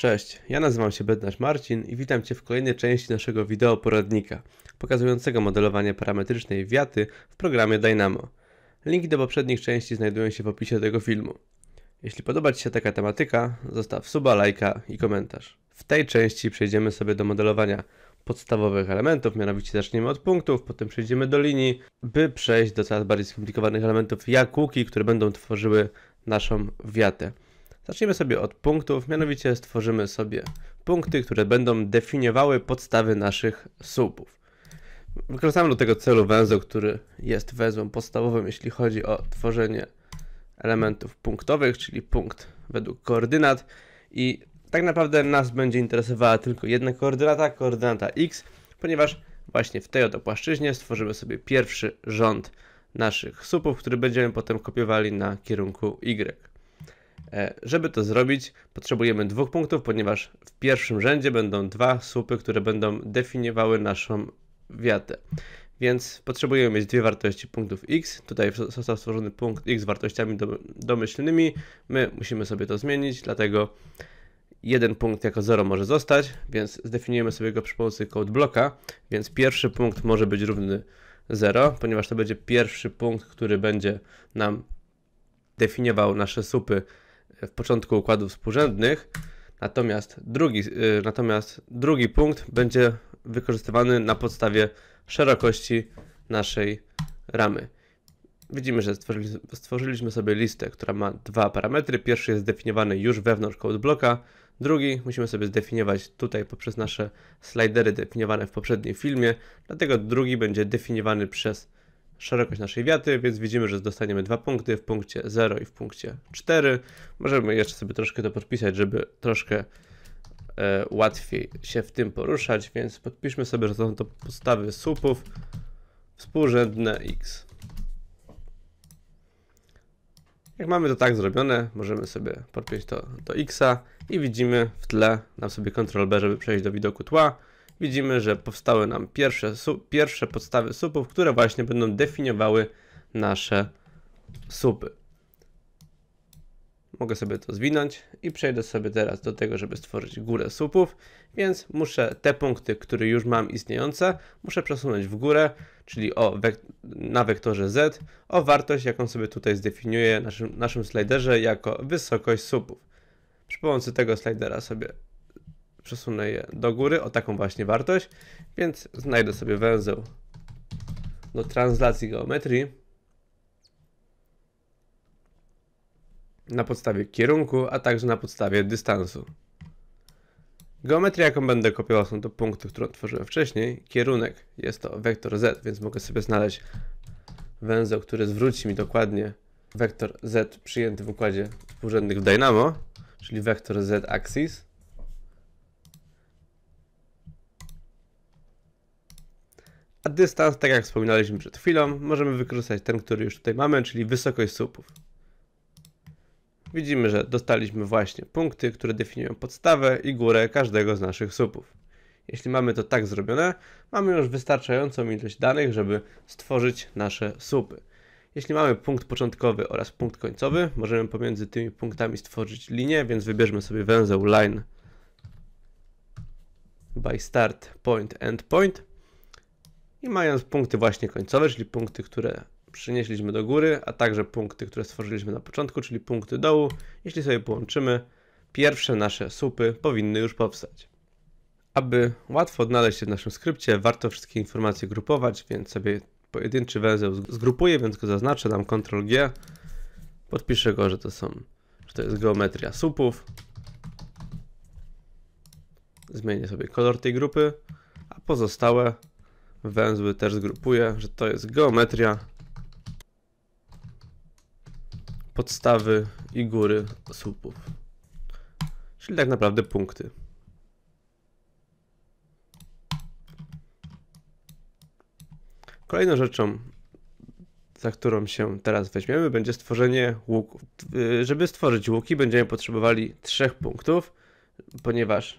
Cześć, ja nazywam się Bednarz Marcin i witam Cię w kolejnej części naszego wideo poradnika pokazującego modelowanie parametrycznej wiaty w programie Dynamo. Linki do poprzednich części znajdują się w opisie tego filmu. Jeśli podoba Ci się taka tematyka, zostaw suba, lajka i komentarz. W tej części przejdziemy sobie do modelowania podstawowych elementów, mianowicie zaczniemy od punktów, potem przejdziemy do linii, by przejść do coraz bardziej skomplikowanych elementów jak łuki, które będą tworzyły naszą wiatę. Zacznijmy sobie od punktów, mianowicie stworzymy sobie punkty, które będą definiowały podstawy naszych słupów. Wykorzystamy do tego celu węzeł, który jest węzłem podstawowym, jeśli chodzi o tworzenie elementów punktowych, czyli punkt według koordynat i tak naprawdę nas będzie interesowała tylko jedna koordynata, koordynata x, ponieważ właśnie w tej oto płaszczyźnie stworzymy sobie pierwszy rząd naszych słupów, który będziemy potem kopiowali na kierunku y. E, żeby to zrobić, potrzebujemy dwóch punktów, ponieważ w pierwszym rzędzie będą dwa słupy, które będą definiowały naszą wiatę. Więc potrzebujemy mieć dwie wartości punktów x. Tutaj został stworzony punkt x z wartościami domyślnymi. My musimy sobie to zmienić, dlatego jeden punkt jako 0 może zostać, więc zdefiniujemy sobie go przy pomocy code bloka, więc pierwszy punkt może być równy 0, ponieważ to będzie pierwszy punkt, który będzie nam definiował nasze supy w początku układów współrzędnych, natomiast drugi, y, natomiast drugi punkt będzie wykorzystywany na podstawie szerokości naszej ramy. Widzimy, że stworzyliśmy sobie listę, która ma dwa parametry. Pierwszy jest zdefiniowany już wewnątrz code bloka, drugi musimy sobie zdefiniować tutaj poprzez nasze slidery definiowane w poprzednim filmie, dlatego drugi będzie definiowany przez szerokość naszej wiaty, więc widzimy, że dostaniemy dwa punkty w punkcie 0 i w punkcie 4. Możemy jeszcze sobie troszkę to podpisać, żeby troszkę e, łatwiej się w tym poruszać, więc podpiszmy sobie, że są to podstawy słupów współrzędne x. Jak mamy to tak zrobione, możemy sobie podpiąć to do x'a i widzimy w tle, nam sobie Ctrl B, żeby przejść do widoku tła, widzimy, że powstały nam pierwsze, pierwsze podstawy supów, które właśnie będą definiowały nasze supy. Mogę sobie to zwinąć i przejdę sobie teraz do tego, żeby stworzyć górę supów, więc muszę te punkty, które już mam istniejące, muszę przesunąć w górę, czyli o wek na wektorze z, o wartość, jaką sobie tutaj zdefiniuję naszym, naszym sliderze jako wysokość supów. Przy pomocy tego slidera sobie przesunę je do góry o taką właśnie wartość, więc znajdę sobie węzeł do translacji geometrii na podstawie kierunku, a także na podstawie dystansu. Geometria, jaką będę kopiował, są to punkty, które tworzyłem wcześniej. Kierunek jest to wektor z, więc mogę sobie znaleźć węzeł, który zwróci mi dokładnie wektor z przyjęty w układzie urzędnych w Dynamo, czyli wektor z axis. A dystans, tak jak wspominaliśmy przed chwilą, możemy wykorzystać ten, który już tutaj mamy, czyli wysokość słupów. Widzimy, że dostaliśmy właśnie punkty, które definiują podstawę i górę każdego z naszych słupów. Jeśli mamy to tak zrobione, mamy już wystarczającą ilość danych, żeby stworzyć nasze słupy. Jeśli mamy punkt początkowy oraz punkt końcowy, możemy pomiędzy tymi punktami stworzyć linię, więc wybierzmy sobie węzeł line by start point end point i mając punkty właśnie końcowe, czyli punkty, które przynieśliśmy do góry, a także punkty, które stworzyliśmy na początku, czyli punkty dołu, jeśli sobie połączymy, pierwsze nasze supy powinny już powstać. Aby łatwo odnaleźć się w naszym skrypcie, warto wszystkie informacje grupować, więc sobie pojedynczy węzeł zgrupuję, więc go zaznaczę, dam Ctrl G, podpiszę go, że to są, że to jest geometria supów. Zmienię sobie kolor tej grupy, a pozostałe Węzły też zgrupuję, że to jest geometria podstawy i góry słupów. Czyli tak naprawdę punkty. Kolejną rzeczą, za którą się teraz weźmiemy, będzie stworzenie łuków. Żeby stworzyć łuki, będziemy potrzebowali trzech punktów, ponieważ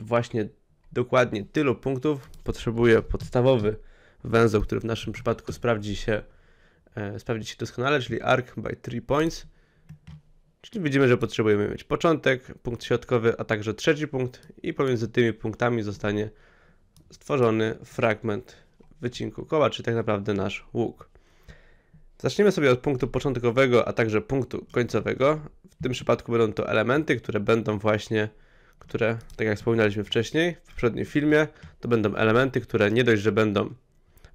właśnie dokładnie tylu punktów potrzebuje podstawowy węzeł, który w naszym przypadku sprawdzi się, e, sprawdzi się doskonale, czyli arc by 3 points. Czyli widzimy, że potrzebujemy mieć początek, punkt środkowy, a także trzeci punkt i pomiędzy tymi punktami zostanie stworzony fragment wycinku koła, czyli tak naprawdę nasz łuk. Zaczniemy sobie od punktu początkowego, a także punktu końcowego. W tym przypadku będą to elementy, które będą właśnie które, tak jak wspominaliśmy wcześniej, w poprzednim filmie, to będą elementy, które nie dość, że będą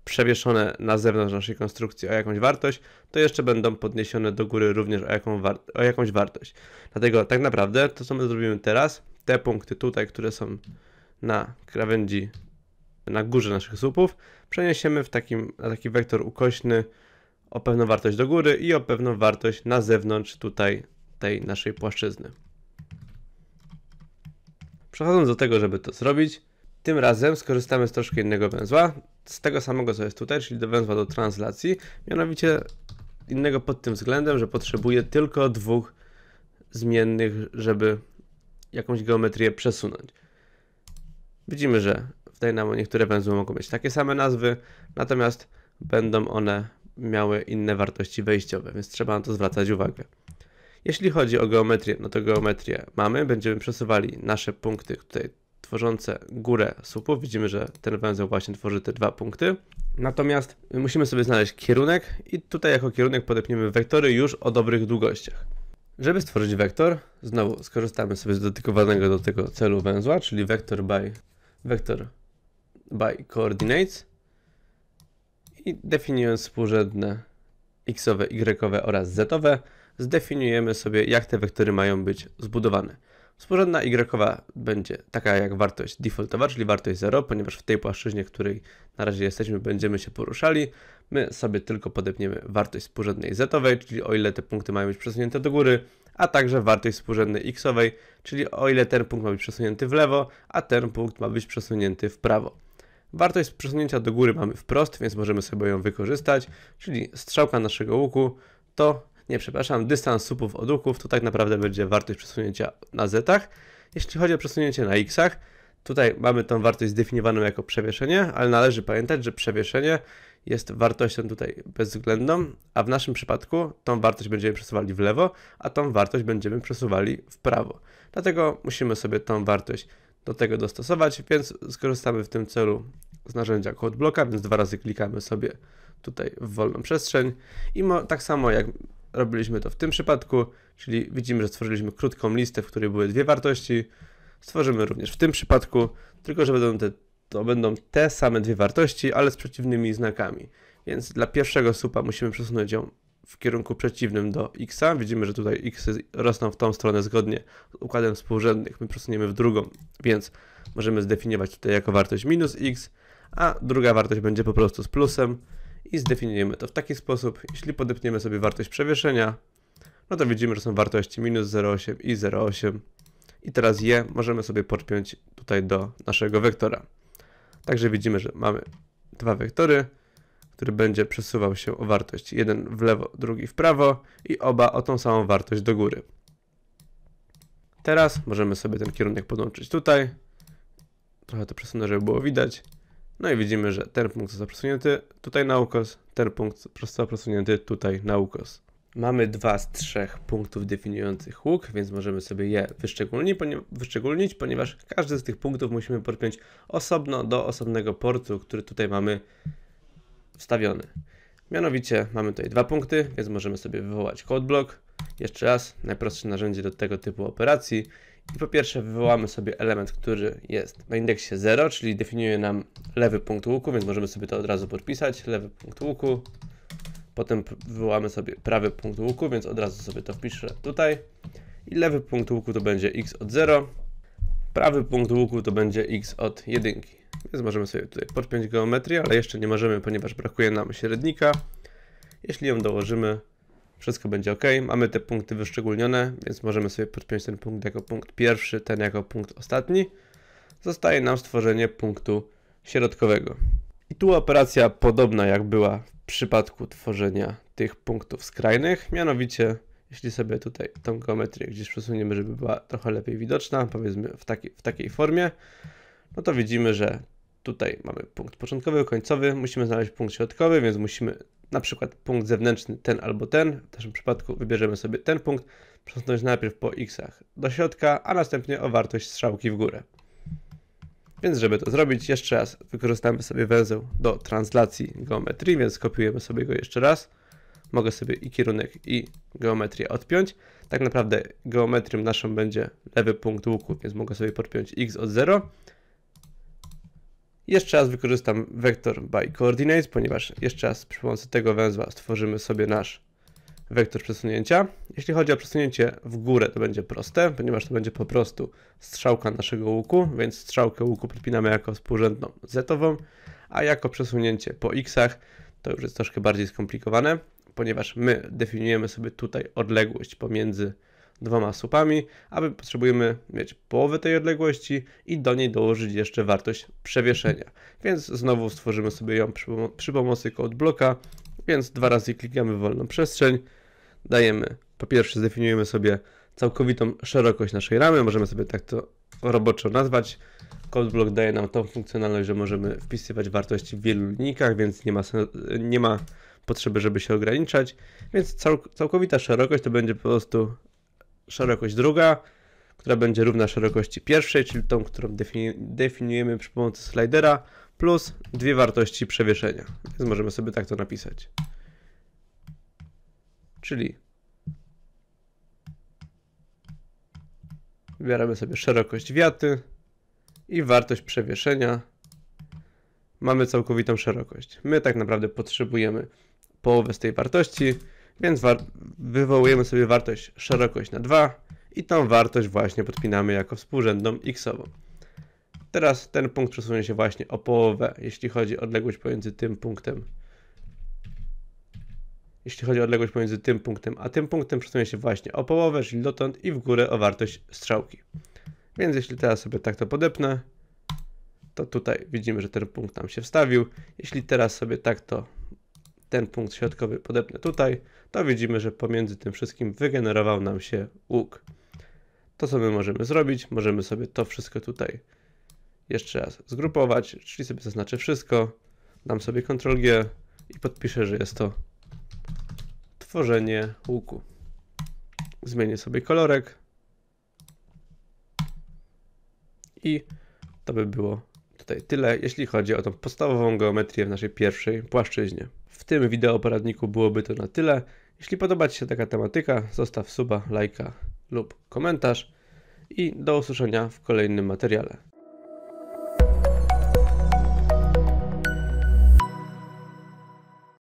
przewieszone na zewnątrz naszej konstrukcji o jakąś wartość, to jeszcze będą podniesione do góry również o, jaką o jakąś wartość. Dlatego tak naprawdę to, co my zrobimy teraz, te punkty tutaj, które są na krawędzi, na górze naszych słupów, przeniesiemy w takim, na taki wektor ukośny o pewną wartość do góry i o pewną wartość na zewnątrz tutaj tej naszej płaszczyzny. Przechodząc do tego, żeby to zrobić, tym razem skorzystamy z troszkę innego węzła, z tego samego co jest tutaj, czyli do węzła do translacji, mianowicie innego pod tym względem, że potrzebuję tylko dwóch zmiennych, żeby jakąś geometrię przesunąć. Widzimy, że w Dynamo niektóre węzły mogą mieć takie same nazwy, natomiast będą one miały inne wartości wejściowe, więc trzeba na to zwracać uwagę. Jeśli chodzi o geometrię, no to geometrię mamy. Będziemy przesuwali nasze punkty tutaj tworzące górę słupów. Widzimy, że ten węzeł właśnie tworzy te dwa punkty. Natomiast musimy sobie znaleźć kierunek i tutaj jako kierunek podepniemy wektory już o dobrych długościach. Żeby stworzyć wektor, znowu skorzystamy sobie z dotykowanego do tego celu węzła, czyli vector by, vector by coordinates i definiując współrzędne x-owe, y-owe oraz z-owe zdefiniujemy sobie, jak te wektory mają być zbudowane. Współrzędna y będzie taka jak wartość defaultowa, czyli wartość 0, ponieważ w tej płaszczyźnie, której na razie jesteśmy, będziemy się poruszali. My sobie tylko podepniemy wartość współrzędnej z, czyli o ile te punkty mają być przesunięte do góry, a także wartość współrzędnej xowej, czyli o ile ten punkt ma być przesunięty w lewo, a ten punkt ma być przesunięty w prawo. Wartość przesunięcia do góry mamy wprost, więc możemy sobie ją wykorzystać, czyli strzałka naszego łuku to nie przepraszam, dystans słupów od łuków, to tak naprawdę będzie wartość przesunięcia na zetach. Jeśli chodzi o przesunięcie na X, tutaj mamy tą wartość zdefiniowaną jako przewieszenie, ale należy pamiętać, że przewieszenie jest wartością tutaj bezwzględną, a w naszym przypadku tą wartość będziemy przesuwali w lewo, a tą wartość będziemy przesuwali w prawo. Dlatego musimy sobie tą wartość do tego dostosować, więc skorzystamy w tym celu z narzędzia CodeBlocka, więc dwa razy klikamy sobie tutaj w wolną przestrzeń i tak samo jak robiliśmy to w tym przypadku, czyli widzimy, że stworzyliśmy krótką listę, w której były dwie wartości. Stworzymy również w tym przypadku, tylko że będą te, to będą te same dwie wartości, ale z przeciwnymi znakami. Więc dla pierwszego supa musimy przesunąć ją w kierunku przeciwnym do x. Widzimy, że tutaj x rosną w tą stronę zgodnie z układem współrzędnych. My przesuniemy w drugą, więc możemy zdefiniować tutaj jako wartość minus x, a druga wartość będzie po prostu z plusem i zdefiniujemy to w taki sposób. Jeśli podepniemy sobie wartość przewieszenia, no to widzimy, że są wartości minus 0,8 i 0,8. I teraz je możemy sobie podpiąć tutaj do naszego wektora. Także widzimy, że mamy dwa wektory, który będzie przesuwał się o wartość jeden w lewo, drugi w prawo i oba o tą samą wartość do góry. Teraz możemy sobie ten kierunek podłączyć tutaj. Trochę to przesunę, żeby było widać. No i widzimy, że ten punkt został przesunięty tutaj na ukos, ten punkt został przesunięty tutaj na ukos. Mamy dwa z trzech punktów definiujących łuk, więc możemy sobie je wyszczególnić, ponieważ, wyszczególnić, ponieważ każdy z tych punktów musimy podpiąć osobno do osobnego portu, który tutaj mamy wstawiony. Mianowicie mamy tutaj dwa punkty, więc możemy sobie wywołać code block. Jeszcze raz, najprostsze narzędzie do tego typu operacji. I po pierwsze wywołamy sobie element, który jest na indeksie 0, czyli definiuje nam lewy punkt łuku, więc możemy sobie to od razu podpisać, lewy punkt łuku. Potem wywołamy sobie prawy punkt łuku, więc od razu sobie to wpiszę tutaj. I lewy punkt łuku to będzie x od 0, prawy punkt łuku to będzie x od 1. Więc możemy sobie tutaj podpiąć geometrię, ale jeszcze nie możemy, ponieważ brakuje nam średnika. Jeśli ją dołożymy, wszystko będzie ok. Mamy te punkty wyszczególnione, więc możemy sobie podpiąć ten punkt jako punkt pierwszy, ten jako punkt ostatni. Zostaje nam stworzenie punktu środkowego. I tu operacja podobna jak była w przypadku tworzenia tych punktów skrajnych, mianowicie jeśli sobie tutaj tą geometrię gdzieś przesuniemy, żeby była trochę lepiej widoczna, powiedzmy w, taki, w takiej formie, no to widzimy, że tutaj mamy punkt początkowy, końcowy, musimy znaleźć punkt środkowy, więc musimy na przykład punkt zewnętrzny ten albo ten, w naszym przypadku wybierzemy sobie ten punkt, przesunąć najpierw po xach do środka, a następnie o wartość strzałki w górę. Więc żeby to zrobić, jeszcze raz wykorzystamy sobie węzeł do translacji geometrii, więc kopiujemy sobie go jeszcze raz. Mogę sobie i kierunek i geometrię odpiąć. Tak naprawdę geometrią naszą będzie lewy punkt łuku, więc mogę sobie podpiąć x od 0 jeszcze raz wykorzystam vector by coordinates, ponieważ jeszcze raz przy pomocy tego węzła stworzymy sobie nasz wektor przesunięcia. Jeśli chodzi o przesunięcie w górę, to będzie proste, ponieważ to będzie po prostu strzałka naszego łuku, więc strzałkę łuku podpinamy jako współrzędną zetową, a jako przesunięcie po xach to już jest troszkę bardziej skomplikowane, ponieważ my definiujemy sobie tutaj odległość pomiędzy dwoma słupami, aby potrzebujemy mieć połowę tej odległości i do niej dołożyć jeszcze wartość przewieszenia. Więc znowu stworzymy sobie ją przy, przy pomocy kod bloka, więc dwa razy klikamy w wolną przestrzeń, dajemy, po pierwsze zdefiniujemy sobie całkowitą szerokość naszej ramy, możemy sobie tak to roboczo nazwać. CodeBlock daje nam tą funkcjonalność, że możemy wpisywać wartości w wielu linijkach, więc nie ma, nie ma potrzeby, żeby się ograniczać. Więc całk całkowita szerokość to będzie po prostu szerokość druga, która będzie równa szerokości pierwszej, czyli tą, którą defini definiujemy przy pomocy slidera, plus dwie wartości przewieszenia. Więc możemy sobie tak to napisać. Czyli wybieramy sobie szerokość wiaty i wartość przewieszenia. Mamy całkowitą szerokość. My tak naprawdę potrzebujemy połowę z tej wartości, więc war wywołujemy sobie wartość szerokość na 2 i tą wartość właśnie podpinamy jako współrzędną x-ową. Teraz ten punkt przesunie się właśnie o połowę, jeśli chodzi o odległość pomiędzy tym punktem. Jeśli chodzi o odległość pomiędzy tym punktem a tym punktem, przesunie się właśnie o połowę, czyli dotąd i w górę o wartość strzałki. Więc jeśli teraz sobie tak to podepnę, to tutaj widzimy, że ten punkt nam się wstawił. Jeśli teraz sobie tak to ten punkt środkowy podepnę tutaj, to widzimy, że pomiędzy tym wszystkim wygenerował nam się łuk. To, co my możemy zrobić, możemy sobie to wszystko tutaj jeszcze raz zgrupować, czyli sobie zaznaczę wszystko, dam sobie Ctrl G i podpiszę, że jest to tworzenie łuku. Zmienię sobie kolorek i to by było tutaj tyle, jeśli chodzi o tą podstawową geometrię w naszej pierwszej płaszczyźnie tym wideoporadniku byłoby to na tyle. Jeśli podoba Ci się taka tematyka, zostaw suba, lajka lub komentarz i do usłyszenia w kolejnym materiale.